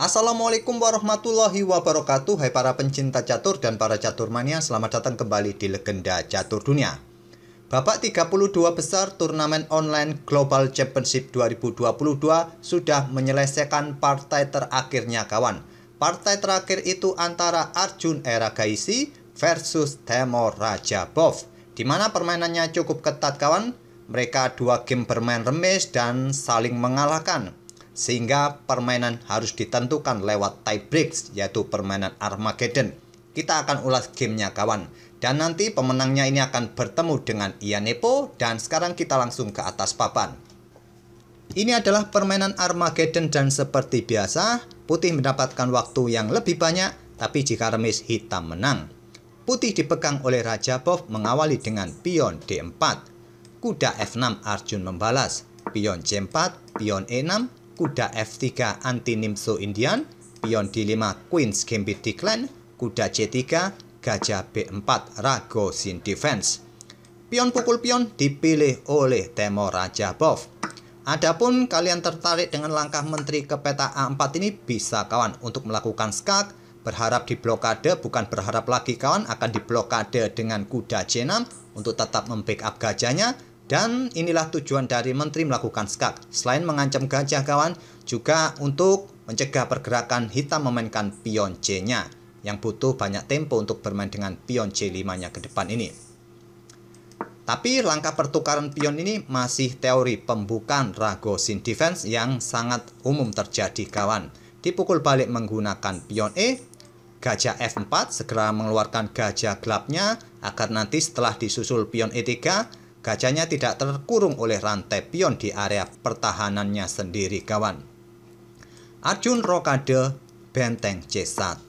Assalamualaikum warahmatullahi wabarakatuh Hai para pencinta catur dan para catur mania Selamat datang kembali di Legenda Catur Dunia Babak 32 besar turnamen online Global Championship 2022 sudah menyelesaikan partai terakhirnya kawan Partai terakhir itu antara Arjun Era Gaisi versus Temor Raja Bov di mana permainannya cukup ketat kawan mereka dua game bermain remis dan saling mengalahkan sehingga permainan harus ditentukan lewat tie breaks yaitu permainan Armageddon. Kita akan ulas gamenya kawan. Dan nanti pemenangnya ini akan bertemu dengan Ianepo dan sekarang kita langsung ke atas papan. Ini adalah permainan Armageddon dan seperti biasa, putih mendapatkan waktu yang lebih banyak tapi jika remis hitam menang. Putih dipegang oleh Raja Bov mengawali dengan pion D4. Kuda F6 Arjun membalas, pion C4, pion E6, kuda F3 anti nimso Indian, pion D5 Queen's Gambit Declan, kuda C3, gajah B4 Rago Sin Defense. Pion pukul pion dipilih oleh Temo Raja Bov. Adapun kalian tertarik dengan langkah menteri ke peta A4 ini bisa kawan untuk melakukan skak, berharap diblokade bukan berharap lagi kawan akan diblokade dengan kuda C6 untuk tetap membackup gajahnya dan inilah tujuan dari Menteri melakukan skak. Selain mengancam gajah kawan, juga untuk mencegah pergerakan hitam memainkan pion C-nya yang butuh banyak tempo untuk bermain dengan pion C5-nya ke depan ini. Tapi langkah pertukaran pion ini masih teori pembukaan ragosin defense yang sangat umum terjadi kawan. Dipukul balik menggunakan pion E, gajah F4 segera mengeluarkan gajah gelapnya agar nanti setelah disusul pion E3 Gajahnya tidak terkurung oleh rantai pion di area pertahanannya sendiri kawan. Arjun Rokade Benteng C1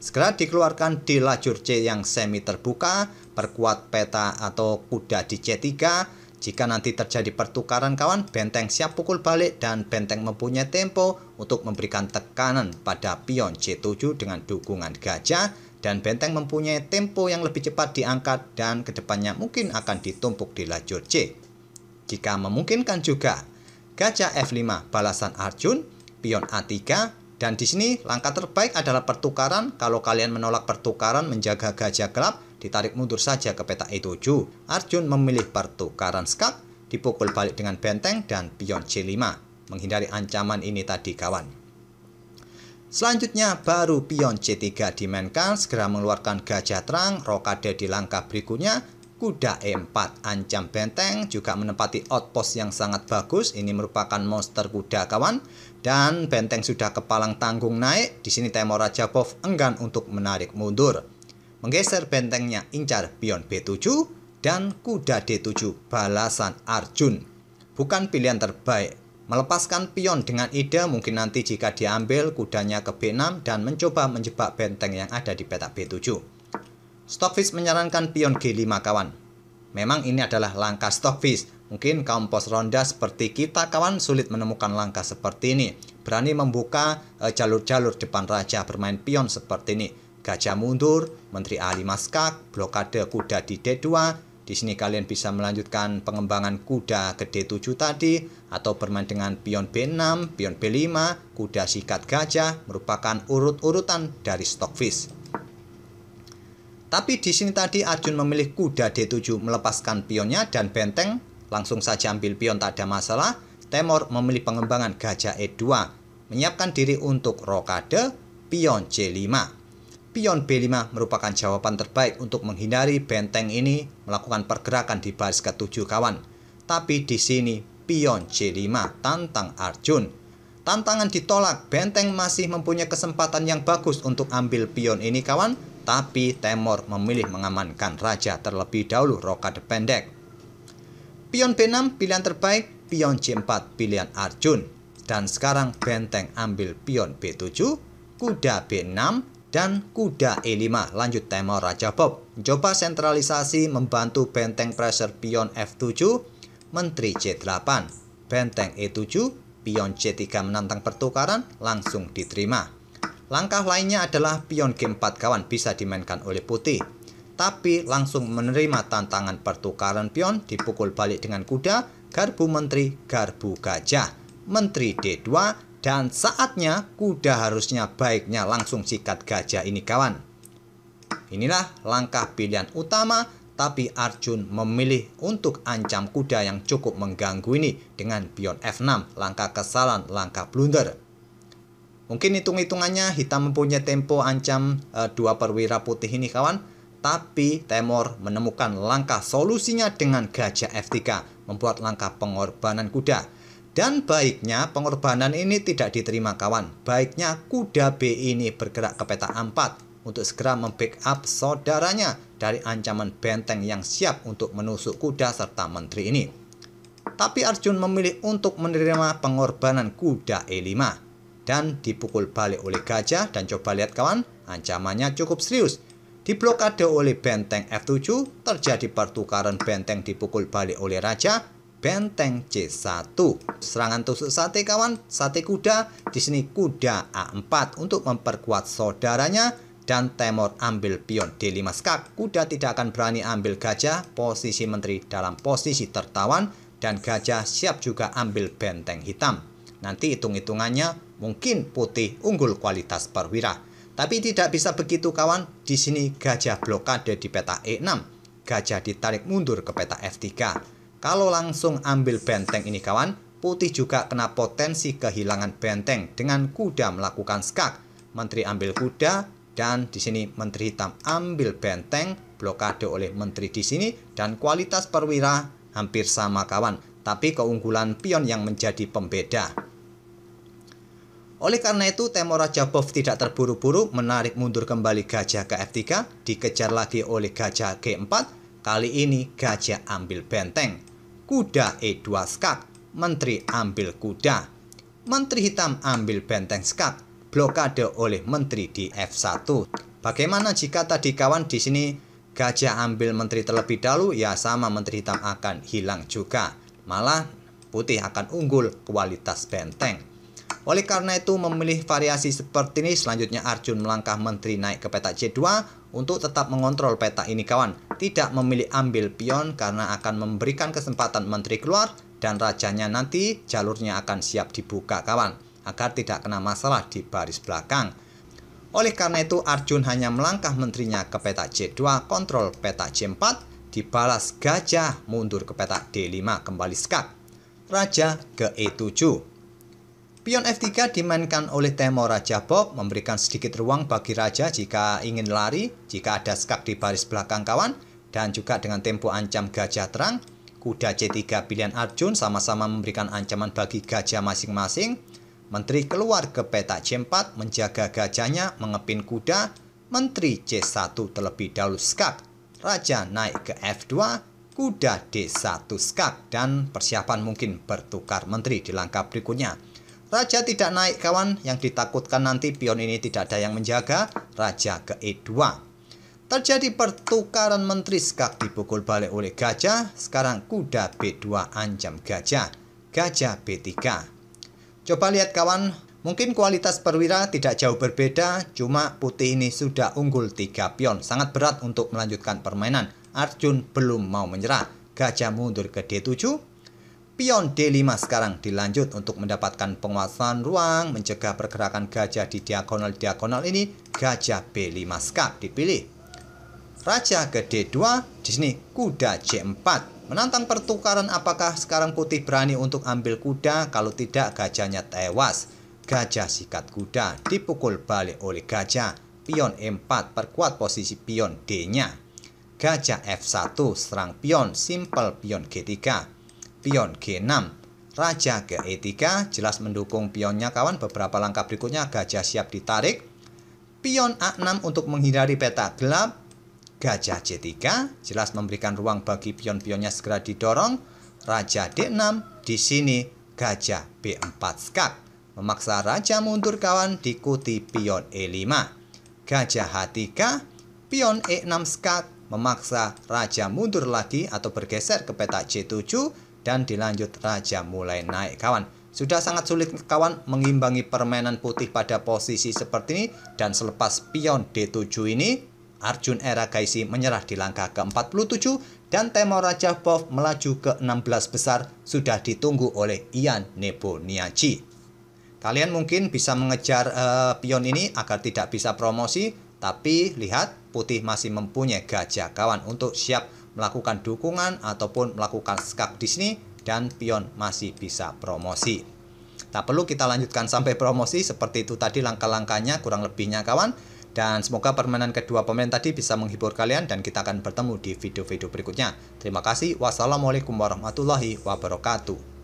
segera dikeluarkan di lajur C yang semi terbuka, perkuat peta atau kuda di C3. Jika nanti terjadi pertukaran kawan, benteng siap pukul balik dan benteng mempunyai tempo untuk memberikan tekanan pada pion C7 dengan dukungan gajah dan Benteng mempunyai tempo yang lebih cepat diangkat dan kedepannya mungkin akan ditumpuk di lajur C. Jika memungkinkan juga, gajah F5 balasan Arjun, pion A3, dan di sini langkah terbaik adalah pertukaran. Kalau kalian menolak pertukaran menjaga gajah gelap, ditarik mundur saja ke peta E7. Arjun memilih pertukaran skak, dipukul balik dengan benteng dan pion C5. Menghindari ancaman ini tadi kawan. Selanjutnya baru pion C3 dimainkan segera mengeluarkan gajah terang, rokade di langkah berikutnya, kuda E4 ancam benteng juga menempati outpost yang sangat bagus. Ini merupakan monster kuda kawan dan benteng sudah kepalang tanggung naik. Di sini Temur Rajapov enggan untuk menarik mundur. Menggeser bentengnya incar pion B7 dan kuda D7 balasan Arjun. Bukan pilihan terbaik Melepaskan pion dengan ide mungkin nanti jika diambil kudanya ke B6 dan mencoba menjebak benteng yang ada di petak B7. Stockfish menyarankan pion G5 kawan. Memang ini adalah langkah Stockfish. Mungkin kaum pos ronda seperti kita kawan sulit menemukan langkah seperti ini. Berani membuka eh, jalur-jalur depan raja bermain pion seperti ini. Gajah mundur, menteri ahli maskak, blokade kuda di D2, di sini kalian bisa melanjutkan pengembangan kuda ke D7 tadi atau bermain dengan pion B6, pion B5, kuda sikat gajah merupakan urut-urutan dari Stockfish. Tapi di sini tadi Arjun memilih kuda D7 melepaskan pionnya dan benteng langsung saja ambil pion tak ada masalah. Temor memilih pengembangan gajah E2 menyiapkan diri untuk rokade pion C5. Pion B5 merupakan jawaban terbaik untuk menghindari benteng ini melakukan pergerakan di baris ketujuh kawan. Tapi di sini pion C5 tantang Arjun. Tantangan ditolak, benteng masih mempunyai kesempatan yang bagus untuk ambil pion ini kawan, tapi Temor memilih mengamankan raja terlebih dahulu rokade pendek. Pion B6 pilihan terbaik, pion C4 pilihan Arjun. Dan sekarang benteng ambil pion B7, kuda B6, dan kuda E5 lanjut tema Raja Bob. Coba sentralisasi membantu benteng pressure pion F7, menteri C8, benteng E7, pion C3 menantang pertukaran langsung diterima. Langkah lainnya adalah pion G4 kawan bisa dimainkan oleh putih, tapi langsung menerima tantangan pertukaran pion dipukul balik dengan kuda, garbu menteri, garbu gajah, menteri D2, dan saatnya kuda harusnya baiknya langsung sikat gajah ini kawan. Inilah langkah pilihan utama tapi Arjun memilih untuk ancam kuda yang cukup mengganggu ini dengan pion F6, langkah kesalahan, langkah blunder. Mungkin hitung-hitungannya hitam mempunyai tempo ancam e, dua perwira putih ini kawan, tapi Temor menemukan langkah solusinya dengan gajah F3, membuat langkah pengorbanan kuda. Dan baiknya pengorbanan ini tidak diterima kawan. Baiknya kuda B ini bergerak ke peta 4 untuk segera membackup saudaranya dari ancaman benteng yang siap untuk menusuk kuda serta menteri ini. Tapi Arjun memilih untuk menerima pengorbanan kuda E5 dan dipukul balik oleh gajah dan coba lihat kawan, ancamannya cukup serius. Diblokade oleh benteng F7, terjadi pertukaran benteng dipukul balik oleh raja Benteng C1. Serangan tusuk sate kawan, sate kuda, di sini kuda A4 untuk memperkuat saudaranya dan Temor ambil pion D5 skak. Kuda tidak akan berani ambil gajah, posisi menteri dalam posisi tertawan dan gajah siap juga ambil benteng hitam. Nanti hitung-hitungannya mungkin putih unggul kualitas perwira. Tapi tidak bisa begitu kawan, di sini gajah blokade di peta E6. Gajah ditarik mundur ke peta F3 kalau langsung ambil benteng ini kawan, putih juga kena potensi kehilangan benteng dengan kuda melakukan skak. Menteri ambil kuda dan di sini menteri hitam ambil benteng, blokade oleh menteri di sini dan kualitas perwira hampir sama kawan, tapi keunggulan pion yang menjadi pembeda. Oleh karena itu, temora jabov tidak terburu-buru menarik mundur kembali gajah ke F3, dikejar lagi oleh gajah G4, kali ini gajah ambil benteng. Kuda E2 skak, menteri ambil kuda. Menteri hitam ambil benteng skak, blokade oleh menteri di F1. Bagaimana jika tadi kawan di sini gajah ambil menteri terlebih dahulu, ya sama menteri hitam akan hilang juga. Malah putih akan unggul kualitas benteng. Oleh karena itu memilih variasi seperti ini selanjutnya Arjun melangkah menteri naik ke petak C2 untuk tetap mengontrol peta ini kawan. Tidak memilih ambil pion karena akan memberikan kesempatan menteri keluar dan rajanya nanti jalurnya akan siap dibuka kawan agar tidak kena masalah di baris belakang. Oleh karena itu Arjun hanya melangkah menterinya ke peta C2, kontrol peta C4, dibalas gajah mundur ke peta D5 kembali skak. Raja ke E7. Pion F3 dimainkan oleh Temo Raja Bob memberikan sedikit ruang bagi Raja jika ingin lari, jika ada skak di baris belakang kawan, dan juga dengan tempo ancam gajah terang. Kuda C3 pilihan Arjun sama-sama memberikan ancaman bagi gajah masing-masing. Menteri keluar ke peta C4 menjaga gajahnya mengepin kuda. Menteri C1 terlebih dahulu skak. Raja naik ke F2, kuda D1 skak dan persiapan mungkin bertukar menteri di langkah berikutnya. Raja tidak naik kawan, yang ditakutkan nanti pion ini tidak ada yang menjaga, raja ke e2. Terjadi pertukaran menteri skak dipukul balik oleh gajah, sekarang kuda b2 ancam gajah, gajah b3. Coba lihat kawan, mungkin kualitas perwira tidak jauh berbeda, cuma putih ini sudah unggul 3 pion, sangat berat untuk melanjutkan permainan. Arjun belum mau menyerah, gajah mundur ke d7, Pion D5 sekarang dilanjut untuk mendapatkan penguasaan ruang, mencegah pergerakan gajah di diagonal-diagonal ini, gajah B5 skak dipilih. Raja ke D2, di sini kuda C4. Menantang pertukaran apakah sekarang putih berani untuk ambil kuda, kalau tidak gajahnya tewas. Gajah sikat kuda, dipukul balik oleh gajah. Pion E4, perkuat posisi pion D-nya. Gajah F1, serang pion, simple pion G3 pion G6 Raja ke E3 jelas mendukung pionnya kawan beberapa langkah berikutnya gajah siap ditarik pion A6 untuk menghindari peta gelap gajah C3 jelas memberikan ruang bagi pion-pionnya segera didorong raja D6 di sini gajah B4 skak memaksa raja mundur kawan diikuti pion E5 gajah H3 pion E6 skak memaksa raja mundur lagi atau bergeser ke peta C7 dan dilanjut raja mulai naik kawan. Sudah sangat sulit kawan mengimbangi permainan putih pada posisi seperti ini dan selepas pion D7 ini Arjun Era Gaisi menyerah di langkah ke-47 dan Temor Raja Bov melaju ke-16 besar sudah ditunggu oleh Ian Neboniaci. Kalian mungkin bisa mengejar uh, pion ini agar tidak bisa promosi, tapi lihat putih masih mempunyai gajah kawan untuk siap melakukan dukungan ataupun melakukan skak di sini dan pion masih bisa promosi. Tak perlu kita lanjutkan sampai promosi seperti itu tadi langkah-langkahnya kurang lebihnya kawan. Dan semoga permainan kedua pemain tadi bisa menghibur kalian dan kita akan bertemu di video-video berikutnya. Terima kasih. Wassalamualaikum warahmatullahi wabarakatuh.